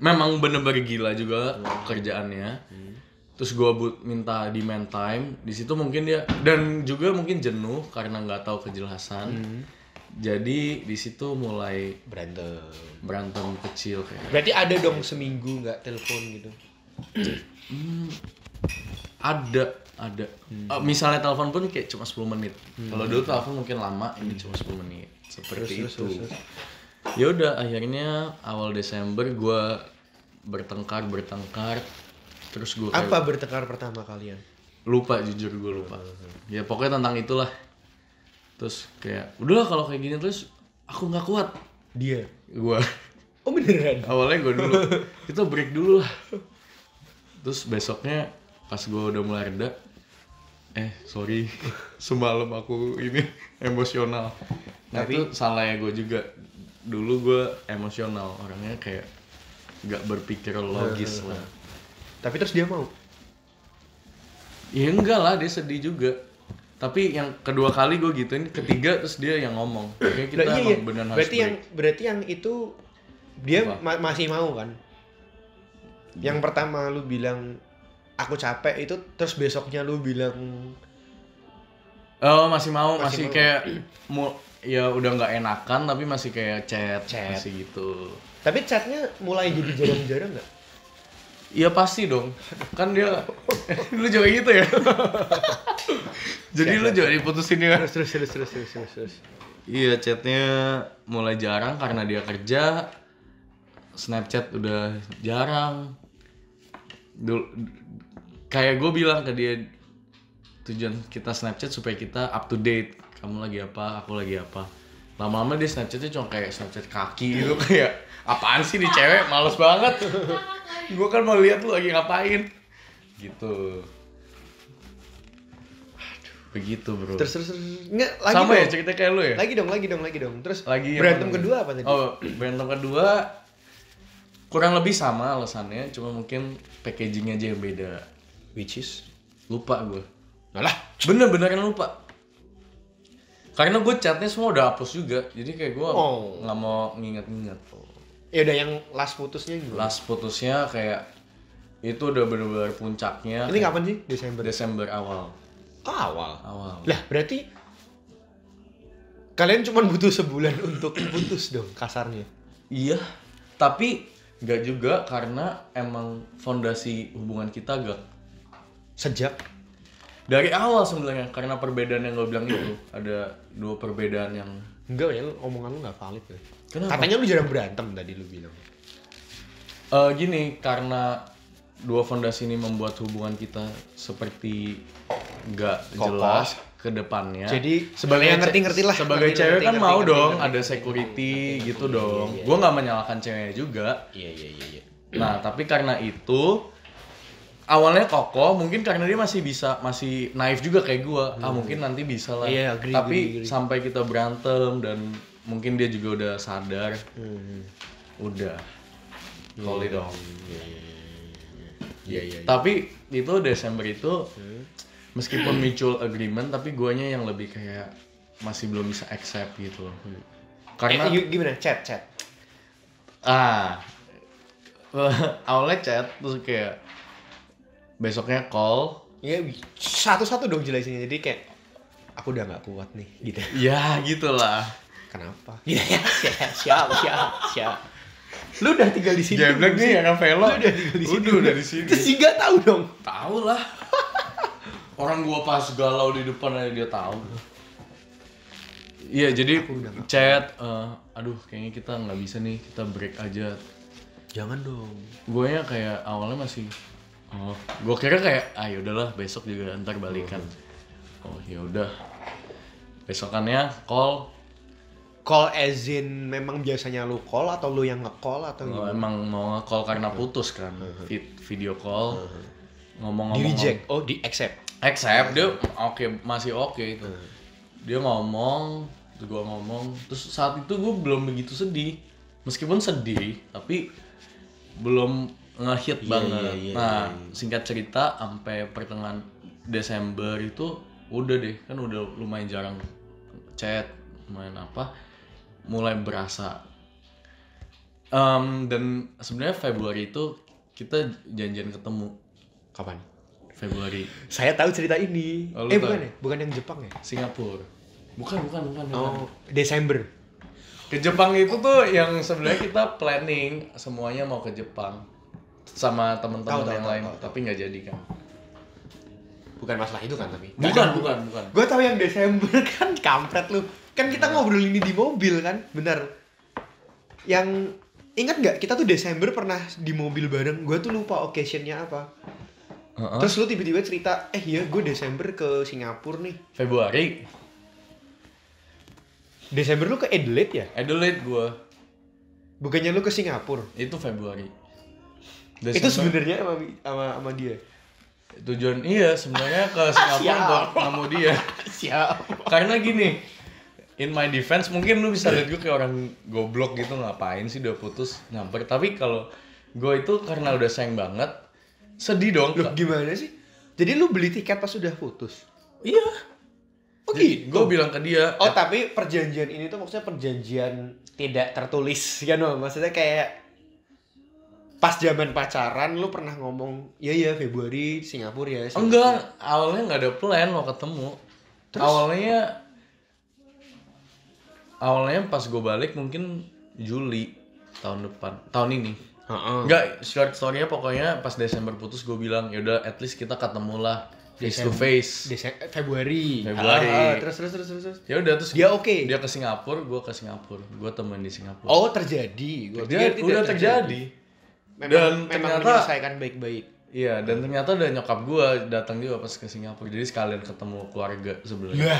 memang bener-bener gila juga hmm. kerjaannya. Hmm terus gue but minta di main time di situ mungkin dia dan juga mungkin jenuh karena nggak tahu kejelasan hmm. jadi di situ mulai berantem berantem kecil kayak gitu. berarti ada dong seminggu nggak telepon gitu hmm, ada ada hmm. uh, misalnya telepon pun kayak cuma 10 menit hmm. kalau dulu telepon mungkin lama ini cuma 10 menit seperti terus, itu terus, terus. ya akhirnya awal Desember gue bertengkar bertengkar terus gue apa kayak, bertekar pertama kalian lupa jujur gue lupa ya pokoknya tentang itulah terus kayak udahlah kalau kayak gini terus aku nggak kuat dia gue oh beneran awalnya gue dulu kita break dulu lah terus besoknya pas gue udah mulai reda eh sorry semalam aku ini emosional nah Tapi... itu salahnya gue juga dulu gue emosional orangnya kayak nggak berpikir logis eh, lah tapi terus dia mau ya enggak lah dia sedih juga tapi yang kedua kali gue gituin ketiga terus dia yang ngomong Kayaknya kita nah, iya, iya. berarti break. yang berarti yang itu dia ma masih mau kan yang pertama lu bilang aku capek itu terus besoknya lu bilang oh masih mau masih, masih mau. kayak mau ya udah nggak enakan tapi masih kayak chat, chat. masih gitu tapi chatnya mulai jadi jarang-jarang nggak Iya pasti dong. Kan dia lu juga gitu ya. Jadi lu juga diputusin ya. Terus terus terus terus terus terus. Iya, chatnya mulai jarang karena dia kerja. Snapchat udah jarang. Dulu, kayak gue bilang ke dia tujuan kita Snapchat supaya kita up to date. Kamu lagi apa, aku lagi apa. Lama-lama dia Snapchatnya cuma kayak Snapchat kaki gitu kayak apaan sih di cewek males banget gue kan mau lihat lu lagi ngapain gitu begitu bro terus terus, terus. nggak lagi sama ya dong. ya cerita kayak lu ya lagi dong lagi dong lagi dong terus lagi berantem kedua apa tadi oh berantem kedua kurang lebih sama alasannya cuma mungkin packagingnya aja yang beda which is lupa gue nah lah. bener bener kan lupa karena gue chatnya semua udah hapus juga jadi kayak gue oh. nggak oh. mau nginget-nginget oh ya udah yang last putusnya gitu last putusnya kayak itu udah benar-benar puncaknya ini kapan sih Desember Desember awal oh, awal awal lah berarti kalian cuma butuh sebulan untuk putus dong kasarnya iya tapi nggak juga karena emang fondasi hubungan kita gak sejak dari awal sebenarnya karena perbedaan yang gue bilang itu ada dua perbedaan yang enggak ya omongan lu nggak valid ya Kenapa? katanya lu jarang berantem tadi lu bilang uh, gini karena dua fondasi ini membuat hubungan kita seperti nggak jelas ke depannya. Jadi sebagai yang ngerti-ngerti lah. Sebagai ngerti, cewek ngerti, kan ngerti, mau ngerti, dong ngerti, ada security ngerti, gitu ngerti, dong. Iya, iya, Gue nggak menyalahkan ceweknya juga. Iya iya iya. iya. Nah tapi karena itu awalnya kokoh mungkin karena dia masih bisa masih naif juga kayak gua ah, hmm. ah mungkin nanti bisa lah yeah, agree, tapi agree, agree. sampai kita berantem dan mungkin dia juga udah sadar hmm. udah yeah. Iya, iya, dong. it off yeah, tapi itu Desember itu hmm. meskipun mutual agreement tapi guanya yang lebih kayak masih belum bisa accept gitu loh hmm. karena eh, gimana chat chat ah awalnya chat terus kayak besoknya call ya satu-satu dong jelasinnya jadi kayak aku udah nggak kuat nih gitu ya gitulah kenapa gitu ya siap siap siap lu udah tinggal di sini jeblok nih ya velo udah tinggal di sini udah, udah di sini terus nggak tahu dong tahu lah orang gua pas galau di depan aja dia tahu Iya jadi chat, uh, aduh kayaknya kita nggak bisa nih kita break aja. Jangan dong. Gue nya kayak awalnya masih oh gue kira kayak ah ya udahlah besok juga ntar balikan oh ya udah besokannya call call as in memang biasanya lu call atau lu yang nge-call atau gimana? emang mau nge-call karena putus kan -huh. video call ngomong-ngomong di reject oh di accept accept dia oke okay, masih oke okay, itu dia ngomong terus gue ngomong terus saat itu gue belum begitu sedih meskipun sedih tapi belum ngehit yeah, banget. Yeah, yeah, nah, yeah. Iya. singkat cerita sampai pertengahan Desember itu udah deh, kan udah lumayan jarang chat, main apa, mulai berasa. Um, dan sebenarnya Februari itu kita janjian ketemu. Kapan? Februari. Saya tahu cerita ini. Oh, eh tahu? bukan ya? Bukan yang Jepang ya? Singapura. Bukan, bukan, bukan. Oh, bukan. Desember. Ke Jepang itu tuh yang sebenarnya kita planning semuanya mau ke Jepang sama teman-teman yang tahu, lain tahu, tapi nggak jadi kan bukan masalah itu kan tapi bukan bukan bukan gue tahu yang Desember kan kampret lu kan kita iya. ngobrol ini di mobil kan bener yang ingat nggak kita tuh Desember pernah di mobil bareng gue tuh lupa occasionnya apa uh-huh. terus lu tiba-tiba cerita eh iya gue Desember ke Singapura nih Februari Desember lu ke Adelaide ya Adelaide gue bukannya lu ke Singapura itu Februari itu sebenarnya sama, sama sama dia. Tujuan iya sebenarnya ke Singapura buat nemu dia. Siap. Karena gini, in my defense mungkin lu bisa lihat gue kayak orang goblok gitu ngapain sih udah putus nyamper. Tapi kalau gue itu karena udah sayang banget, sedih dong. Loh, gimana sih? Jadi lu beli tiket pas sudah putus? Iya. Oke, okay. Gue bilang ke dia. Oh ya. tapi perjanjian ini tuh maksudnya perjanjian tidak tertulis ya no? Maksudnya kayak pas zaman pacaran lu pernah ngomong ya ya Februari Singapura ya Singapura. enggak awalnya nggak ada plan lo ketemu Terus? awalnya awalnya pas gue balik mungkin Juli tahun depan tahun ini Enggak, uh short story pokoknya pas Desember putus gue bilang yaudah at least kita ketemu lah face to face. Desember, eh, Februari. Februari. Ah, ah, terus terus terus terus. Ya udah terus. Dia ya, oke. Okay. Dia ke Singapura, gue ke Singapura. Gue temen di Singapura. Oh terjadi. gue terjadi, terjadi udah terjadi. terjadi memang, dan memang ternyata menyelesaikan baik-baik iya dan ternyata ada nyokap gue datang juga pas ke Singapura jadi sekalian ketemu keluarga sebelumnya iya.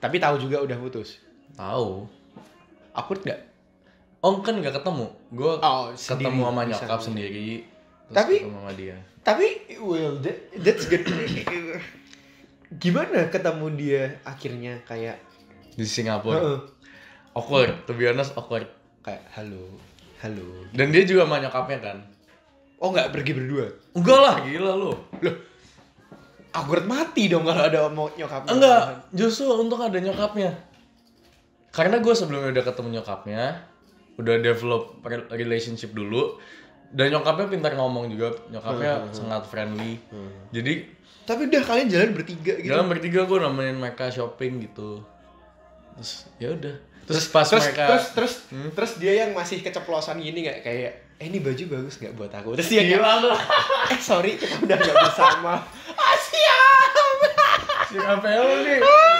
tapi tahu juga udah putus tahu aku nggak Om kan nggak ketemu, gue oh, ketemu sama nyokap sendiri, tapi, ketemu sama dia. Tapi, well, that, that's good. Gimana ketemu dia akhirnya kayak di Singapura? Uh -uh. Awkward, to be honest, awkward. Kayak, halo, halo dan dia juga sama nyokapnya kan oh nggak pergi berdua enggak lah gila lo loh akurat mati dong kalau ada mau nyokapnya enggak justru untuk ada nyokapnya karena gue sebelumnya udah ketemu nyokapnya udah develop relationship dulu dan nyokapnya pintar ngomong juga nyokapnya hmm, hmm, hmm, sangat friendly hmm. jadi tapi udah kalian jalan bertiga gitu jalan bertiga gue nemenin mereka shopping gitu terus ya udah terus pas terus, mereka terus terus, hmm? terus dia yang masih keceplosan gini nggak kayak eh ini baju bagus nggak buat aku terus dia bilang eh sorry kita udah nggak bersama ah, siapa siapa lo nih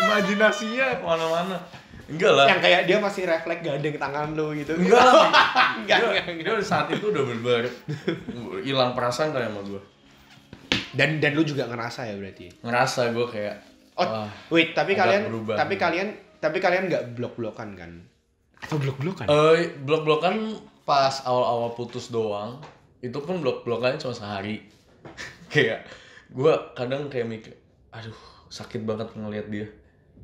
imajinasinya kemana-mana enggak lah yang kayak dia masih refleks gandeng tangan lu gitu enggak lah enggak, enggak, enggak. saat itu udah berbar hilang perasaan kayak sama gue dan dan lu juga ngerasa ya berarti ngerasa gue kayak Oh, wait, tapi kalian berubah. tapi kalian tapi kalian nggak blok-blokan kan? Atau blok-blokan? Eh, uh, blok-blokan pas awal-awal putus doang. Itu pun blok-blokannya cuma sehari. kayak gue kadang kayak mikir, aduh sakit banget ngelihat dia.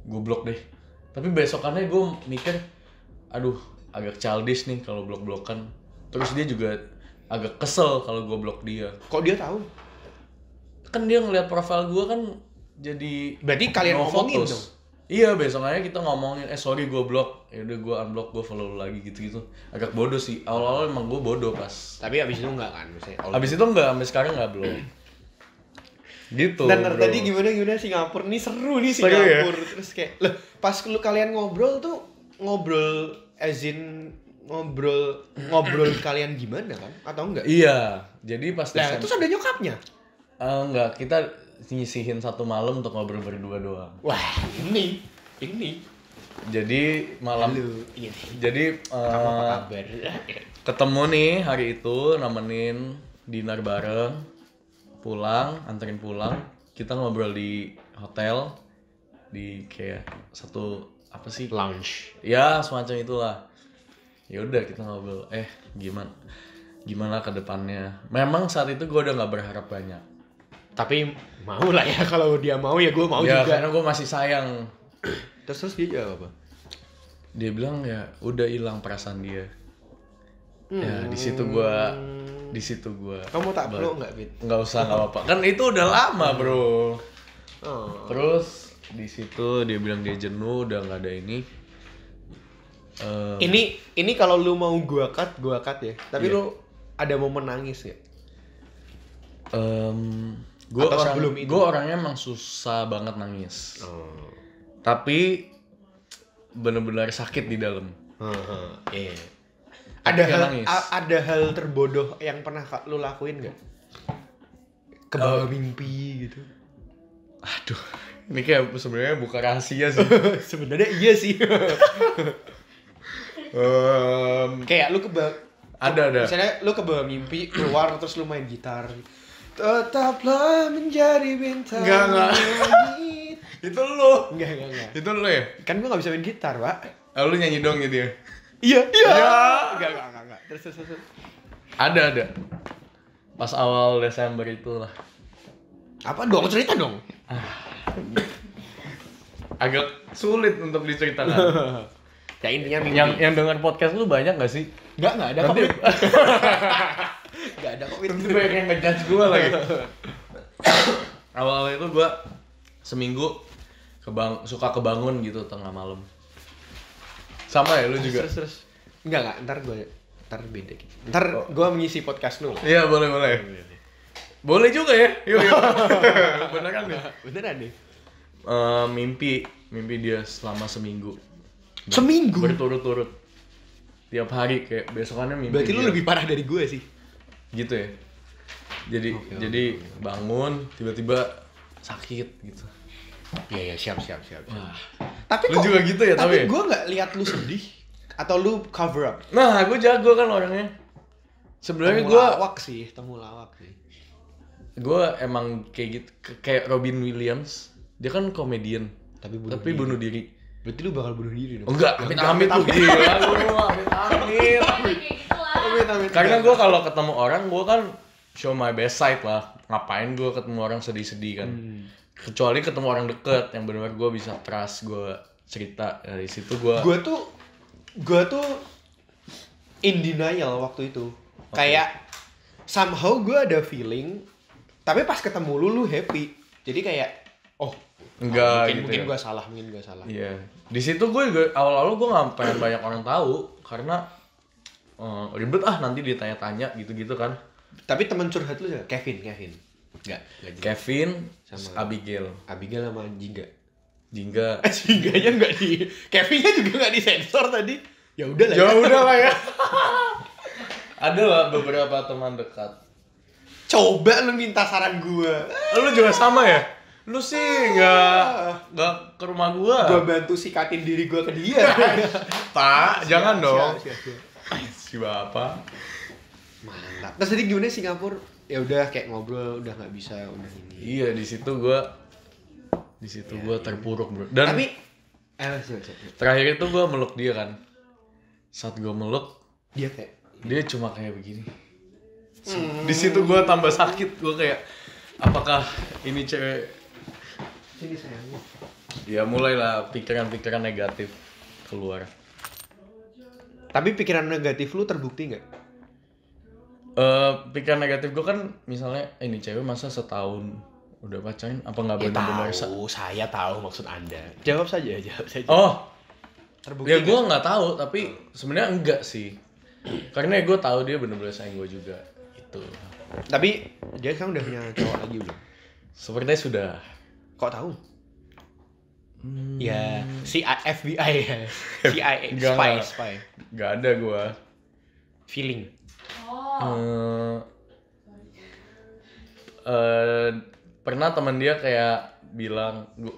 Gue blok deh. Tapi besokannya gue mikir, aduh agak childish nih kalau blok-blokan. Terus dia juga agak kesel kalau gue blok dia. Kok dia tahu? Kan dia ngelihat profil gue kan jadi berarti kalian no ngomongin dong Iya besok aja kita ngomongin eh sorry gue blok, ya udah gue unblock gue follow lagi gitu gitu. Agak bodoh sih. Awal-awal emang gue bodoh pas. Tapi abis itu enggak kan? Misalnya, abis itu enggak, abis sekarang enggak belum. gitu. Dan bro. tadi gimana gimana Singapura ini seru nih ya? Singapura. Ya? Terus kayak loh, pas lu kalian ngobrol tuh ngobrol ezin ngobrol ngobrol kalian gimana kan atau enggak? Iya. Jadi pas Nah, terus ada nyokapnya? Uh, eh, enggak, kita nyisihin satu malam untuk ngobrol berdua doang. Wah, ini ini. Jadi malam Halo, ini. Iya. Jadi uh, apa eh, kabar? ketemu nih hari itu nemenin dinner bareng, pulang, anterin pulang, kita ngobrol di hotel di kayak satu apa sih lounge ya semacam itulah ya udah kita ngobrol eh gimana gimana ke depannya memang saat itu gue udah gak berharap banyak tapi mau lah ya kalau dia mau ya gue mau ya, juga karena gue masih sayang terus terus dia jawab apa dia bilang ya udah hilang perasaan dia hmm. ya di situ gue di situ gue kamu tak perlu nggak fit nggak usah nggak apa-apa kan itu udah lama bro oh. terus di situ dia bilang dia jenuh udah nggak ada ini um, ini ini kalau lu mau gua cut gua cut ya tapi yeah. lu ada momen nangis ya um, gue orang gue orangnya emang susah banget nangis oh. tapi bener-bener sakit di dalam hmm, Yeah. Iya. ada hal nangis. ada hal terbodoh yang pernah lu lakuin gak kebawa uh, mimpi gitu aduh ini kayak sebenarnya buka rahasia sih sebenarnya iya sih um, kayak lu ke ada ada misalnya lu kebawa mimpi keluar terus lu main gitar Tetaplah menjadi bintang Enggak, enggak Itu lu Enggak, enggak, enggak Itu lu ya? Kan gua gak bisa main gitar, Pak oh, eh, Lu nyanyi dong gitu ya? Iya, iya Enggak, iya. enggak, enggak, enggak Terus, terus, terus Ada, ada Pas awal Desember itu lah Apa dong? Cerita dong ah. Agak sulit untuk diceritakan Ya intinya Yang, yang denger podcast lu banyak gak sih? Enggak, enggak ada Nanti... Gak ada kok itu. Tentu banyak yang ngejudge gue lagi. Awal-awal itu gue seminggu kebang suka kebangun gitu tengah malam. Sama ya lu juga? Terus, terus. Enggak, enggak. Ntar gue ntar beda gitu. Ntar oh. gue mengisi podcast lu. Iya, boleh, boleh. Boleh juga ya. Yuk, yuk. Beneran nih. Beneran nih. Uh, mimpi mimpi dia selama seminggu. seminggu. Berturut-turut tiap hari kayak besokannya mimpi. Berarti dia. lu lebih parah dari gue sih gitu ya jadi okay, jadi bangun tiba-tiba sakit gitu Iya ya siap siap siap. siap. Wah. Tapi lu kok, juga gitu ya tapi. Tapi gue nggak lihat lu sedih atau lu cover up. Nah gue jago kan orangnya. Sebenarnya gue lawak sih temu lawak sih. Gue emang kayak gitu kayak Robin Williams dia kan komedian tapi bunuh tapi diri. bunuh diri. Berarti lu bakal bunuh diri dong? Enggak, amit-amit tuh gila lu, amit-amit amin. Karena gue kalau ketemu orang gue kan show my best side lah. Ngapain gue ketemu orang sedih-sedih kan? Hmm. Kecuali ketemu orang deket yang benar-benar gue bisa trust gue cerita ya, dari situ gue. Gue tuh gue tuh in denial waktu itu. Okay. Kayak somehow gue ada feeling tapi pas ketemu lu lu happy. Jadi kayak oh enggak oh, mungkin gitu mungkin ya. gue salah mungkin gue salah iya yeah. di situ gue awal-awal gue nggak pengen banyak orang tahu karena uh, ribet ah nanti ditanya-tanya gitu-gitu kan tapi teman curhat lu siapa? Kevin Kevin Enggak, Kevin sama Abigail Abigail sama Jingga Jingga eh, Jingganya nggak di Kevinnya juga nggak disensor tadi ya udah lah ya udah lah ya, ya. ada lah beberapa teman dekat coba lu minta saran gua lu juga sama ya lu sih nggak ah. nggak ke rumah gua gua bantu sikatin diri gua ke dia Pak, jangan dong si bapak mantap terus tadi gimana Singapura ya udah kayak ngobrol udah nggak bisa udah ini iya di situ gua di situ ya, gue iya. terpuruk bro dan tapi eh, sorry, sorry. terakhir itu gua meluk dia kan saat gua meluk dia kayak dia cuma kayak begini hmm. di situ gua tambah sakit gua kayak apakah ini cewek ini sayangnya ya mulailah pikiran-pikiran negatif keluar tapi pikiran negatif lu terbukti nggak? Uh, pikiran negatif gue kan misalnya ini cewek masa setahun udah pacain apa nggak benar benar ya, tahu saya tahu maksud anda jawab saja jawab saja oh terbukti ya gue nggak tahu tapi sebenarnya enggak sih karena gue tahu dia bener-bener sayang gue juga itu tapi dia kan udah punya cowok lagi belum sepertinya sudah kok tahu Hmm. Ya, si FBI ya. si gak, spy, spy. Gak ada gua. Feeling. Oh. Uh, uh, pernah teman dia kayak bilang gua,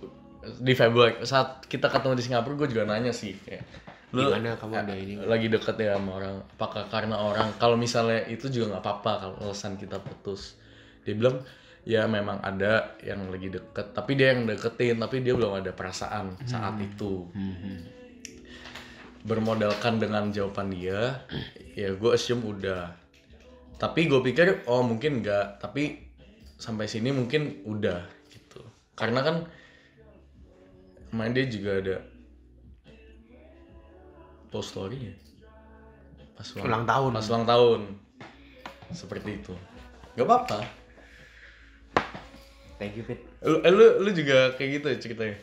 di Februari saat kita ketemu di Singapura gue juga nanya sih kayak lu gimana kamu ada ini lagi deket ya sama orang apakah karena orang kalau misalnya itu juga nggak apa-apa kalau alasan kita putus dia bilang ya memang ada yang lagi deket tapi dia yang deketin tapi dia belum ada perasaan hmm. saat itu hmm. bermodalkan dengan jawaban dia ya gue assume udah tapi gue pikir oh mungkin enggak tapi sampai sini mungkin udah gitu karena kan main dia juga ada post story ya pas ulang, ulang tahun pas ulang tahun seperti itu nggak apa-apa Thank you, Peter. Lu, eh, lu, lu juga kayak gitu ceritanya?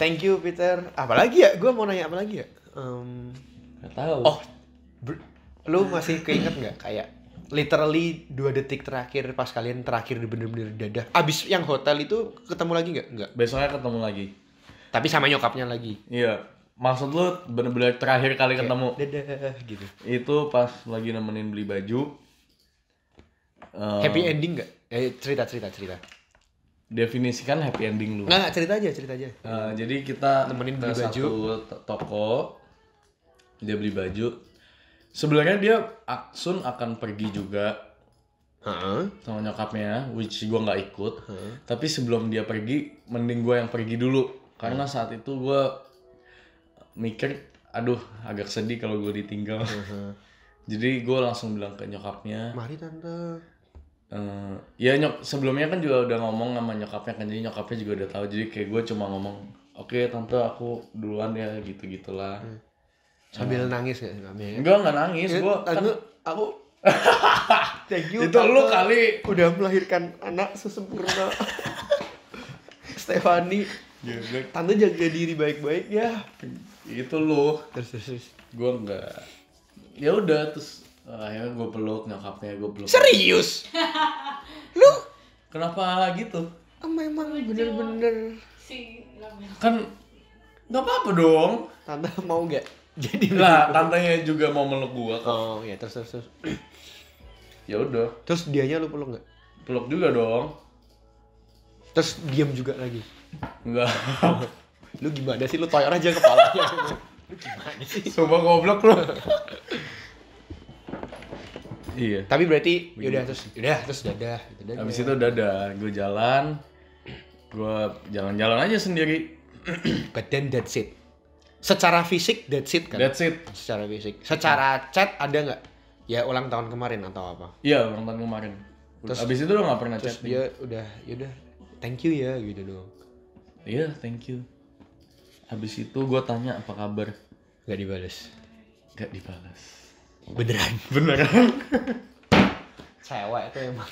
Thank you, Peter. Apalagi ya? Gue mau nanya apa lagi ya? Um, Gak tahu. Oh, lu masih keinget gak kayak literally dua detik terakhir pas kalian terakhir bener-bener dadah. Abis yang hotel itu ketemu lagi gak? Nggak. Besoknya ketemu lagi. Tapi sama nyokapnya lagi. Iya. Maksud lu bener-bener terakhir kali kayak, ketemu? Dadah gitu. Itu pas lagi nemenin beli baju. happy ending gak? Eh, cerita cerita cerita. Definisikan happy ending dulu. Nggak, cerita aja cerita aja. Uh, jadi kita nemenin beli baju satu toko dia beli baju. Sebenarnya dia Aksun akan pergi juga huh sama nyokapnya, which gue nggak ikut. huh Tapi sebelum dia pergi, mending gue yang pergi dulu karena huh saat itu gue mikir, aduh agak sedih kalau gue ditinggal. Uh-huh. Jadi gue langsung bilang ke nyokapnya. Mari tante Uh, ya nyok sebelumnya kan juga udah ngomong sama nyokapnya kan jadi nyokapnya juga udah tahu jadi kayak gue cuma ngomong oke okay, tante aku duluan ya gitu gitulah hmm. sambil uh, nangis ya nyokapnya enggak nggak nangis iya, gue kan aku thank you itu lu kali udah melahirkan anak sesempurna Stefani iya, tante jaga diri baik-baik ya itu lu terus terus, gue enggak ya udah terus akhirnya gue peluk nyokapnya gue peluk serius lu kenapa gitu ah, emang emang bener-bener kan nggak apa-apa dong tante mau gak jadi lah tantenya juga mau meluk gue oh ya terus terus terus ya udah terus dianya lu peluk nggak peluk juga dong terus diam juga lagi enggak lu gimana sih lu toyor aja kepalanya lu gimana sih coba goblok lu Iya. Tapi berarti yaudah terus yaudah terus dadah gitu dadah. Habis itu dadah, gue jalan gue jalan-jalan aja sendiri. But then that's it. Secara fisik that's it kan. That's it. Secara fisik. Secara chat ada nggak? Ya ulang tahun kemarin atau apa? Iya, ulang tahun kemarin. Terus abis itu lo nggak pernah chat chatting. dia udah yaudah thank you ya gitu doang. Iya, yeah, thank you. Habis itu gue tanya apa kabar. Gak dibalas. Gak dibalas. Beneran. Beneran. Cewek itu emang.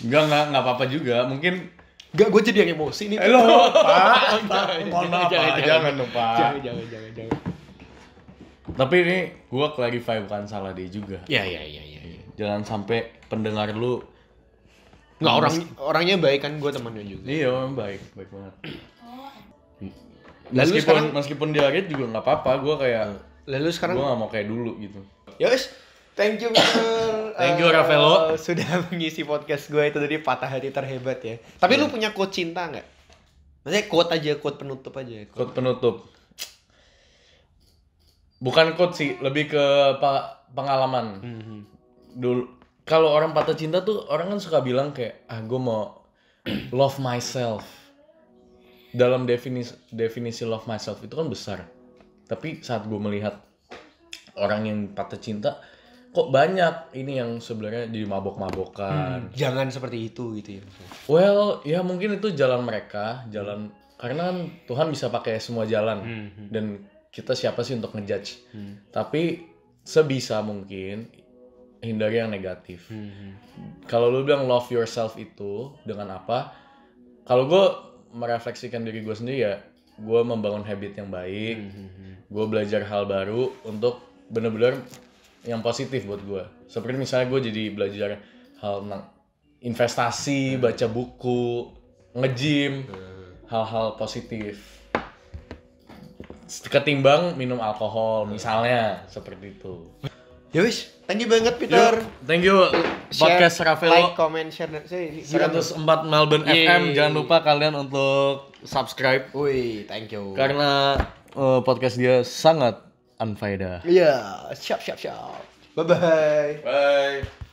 Enggak, enggak, enggak apa-apa juga. Mungkin Enggak, gue jadi yang emosi nih. Halo, Pak. Mohon maaf, Pak. Jangan lupa Jangan, jangan, jangan, jangan. Tapi ini gue clarify bukan salah dia juga. Iya, iya, iya, iya. Ya. Jangan sampai pendengar lu Enggak orang orangnya baik kan gue temannya juga. Iya, orang baik, baik banget. Lalu meskipun meskipun dia juga nggak apa-apa, gue kayak lalu sekarang gue nggak mau kayak dulu gitu. Yos, ya thank you Mr. thank you Ravelo. Eh, sudah mengisi podcast gue itu dari patah hati terhebat ya. Tapi yeah. lu iya. punya quote cinta nggak? Maksudnya quote aja, quote penutup aja. Quote, quote penutup. Bukan quote sih, lebih ke pengalaman. Mm -hmm. Dulu kalau orang patah cinta tuh orang kan suka bilang kayak ah gue mau love myself. Dalam definisi definisi love myself itu kan besar. Tapi saat gue melihat orang yang patah cinta kok banyak ini yang sebenarnya di mabok-mabokan. Hmm, jangan seperti itu gitu ya. Well, ya mungkin itu jalan mereka, jalan karena kan Tuhan bisa pakai semua jalan hmm. hmm. dan kita siapa sih untuk ngejudge. Hmm. Tapi sebisa mungkin hindari yang negatif. Hmm. hmm. Kalau lu bilang love yourself itu dengan apa? Kalau gue merefleksikan diri gue sendiri ya, gue membangun habit yang baik, hmm. hmm gue belajar hal baru untuk bener-bener yang positif buat gue seperti misalnya gue jadi belajar hal tentang investasi hmm. baca buku ngejim hmm. hal-hal positif ketimbang minum alkohol hmm. misalnya seperti itu ya thank you banget Peter Yo, thank you podcast share, Ravelo like comment share dan share. 104 Melbourne Yeay. FM jangan lupa kalian untuk subscribe wih thank you karena uh, podcast dia sangat unfaedah. Iya, yeah, siap siap siap. Bye bye. Bye.